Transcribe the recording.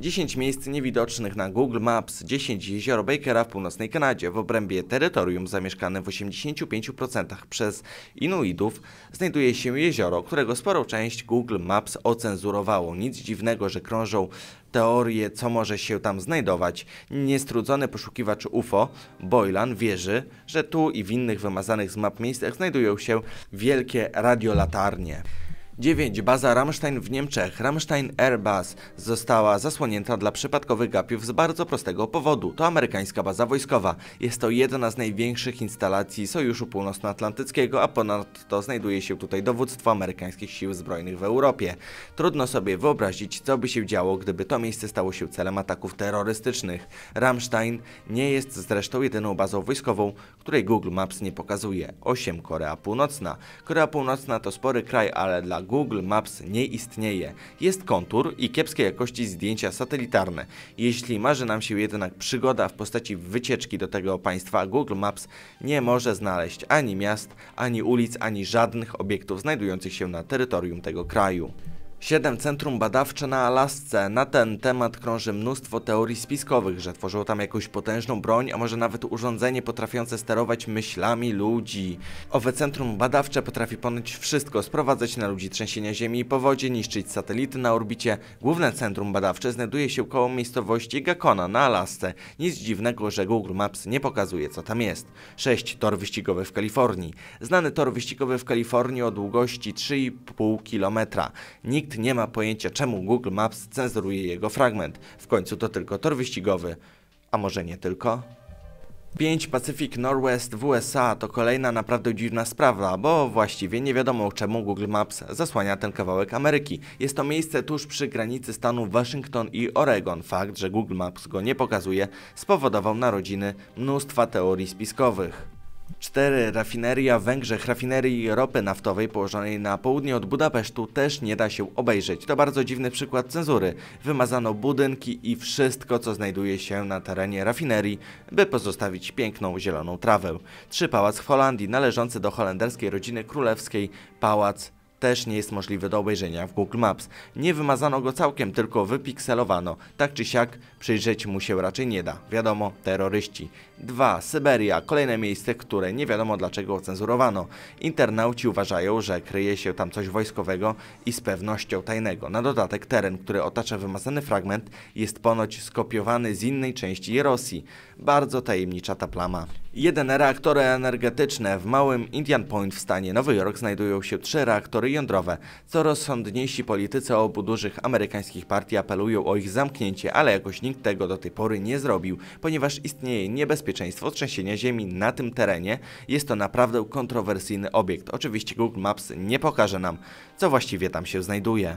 10 miejsc niewidocznych na Google Maps, 10 jezior Bakera w północnej Kanadzie w obrębie terytorium zamieszkane w 85% przez Inuitów znajduje się jezioro, którego sporą część Google Maps ocenzurowało. Nic dziwnego, że krążą teorie, co może się tam znajdować. Niestrudzony poszukiwacz UFO, Boylan, wierzy, że tu i w innych wymazanych z map miejscach znajdują się wielkie radiolatarnie. 9. Baza Ramstein w Niemczech, Ramstein Airbus, została zasłonięta dla przypadkowych gapiów z bardzo prostego powodu. To amerykańska baza wojskowa. Jest to jedna z największych instalacji Sojuszu Północnoatlantyckiego, a ponadto znajduje się tutaj dowództwo amerykańskich sił zbrojnych w Europie. Trudno sobie wyobrazić, co by się działo, gdyby to miejsce stało się celem ataków terrorystycznych. Ramstein nie jest zresztą jedyną bazą wojskową, której Google Maps nie pokazuje. 8. Korea Północna. Korea Północna to spory kraj, ale dla Google Maps nie istnieje. Jest kontur i kiepskiej jakości zdjęcia satelitarne. Jeśli marzy nam się jednak przygoda w postaci wycieczki do tego państwa, Google Maps nie może znaleźć ani miast, ani ulic, ani żadnych obiektów znajdujących się na terytorium tego kraju. Siedem centrum badawcze na Alasce. Na ten temat krąży mnóstwo teorii spiskowych, że tworzyło tam jakąś potężną broń, a może nawet urządzenie potrafiące sterować myślami ludzi. Owe centrum badawcze potrafi ponieść wszystko, sprowadzać na ludzi trzęsienia ziemi i powodzie, niszczyć satelity na orbicie. Główne centrum badawcze znajduje się koło miejscowości Gakona na Alasce. Nic dziwnego, że Google Maps nie pokazuje co tam jest. 6. Tor wyścigowy w Kalifornii. Znany tor wyścigowy w Kalifornii o długości 3,5 km. Nikt Nikt nie ma pojęcia, czemu Google Maps cenzuruje jego fragment. W końcu to tylko tor wyścigowy. A może nie tylko? 5 Pacific Northwest w USA to kolejna naprawdę dziwna sprawa, bo właściwie nie wiadomo czemu Google Maps zasłania ten kawałek Ameryki. Jest to miejsce tuż przy granicy stanów Waszyngton i Oregon. Fakt, że Google Maps go nie pokazuje spowodował narodziny mnóstwa teorii spiskowych. 4. Rafineria w Węgrzech, rafinerii ropy naftowej położonej na południe od Budapesztu też nie da się obejrzeć. To bardzo dziwny przykład cenzury. Wymazano budynki i wszystko, co znajduje się na terenie rafinerii, by pozostawić piękną zieloną trawę. 3. Pałac w Holandii, należący do holenderskiej rodziny królewskiej, Pałac też nie jest możliwy do obejrzenia w Google Maps. Nie wymazano go całkiem, tylko wypikselowano. Tak czy siak przyjrzeć mu się raczej nie da. Wiadomo, terroryści. 2. Syberia. Kolejne miejsce, które nie wiadomo dlaczego ocenzurowano. Internauci uważają, że kryje się tam coś wojskowego i z pewnością tajnego. Na dodatek teren, który otacza wymazany fragment jest ponoć skopiowany z innej części Rosji. Bardzo tajemnicza ta plama. Jeden reaktory energetyczne. W małym Indian Point w stanie Nowy Jork znajdują się trzy reaktory jądrowe. Co rozsądniejsi politycy obu dużych amerykańskich partii apelują o ich zamknięcie, ale jakoś nikt tego do tej pory nie zrobił, ponieważ istnieje niebezpieczeństwo trzęsienia ziemi na tym terenie. Jest to naprawdę kontrowersyjny obiekt. Oczywiście Google Maps nie pokaże nam, co właściwie tam się znajduje.